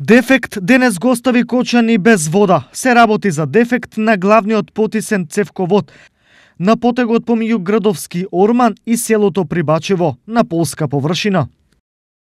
Дефект денес го остави Кочани без вода. Се работи за дефект на главниот потисен цевковод на потегот помеѓу градовски Орман и селото Прибачево на полска површина.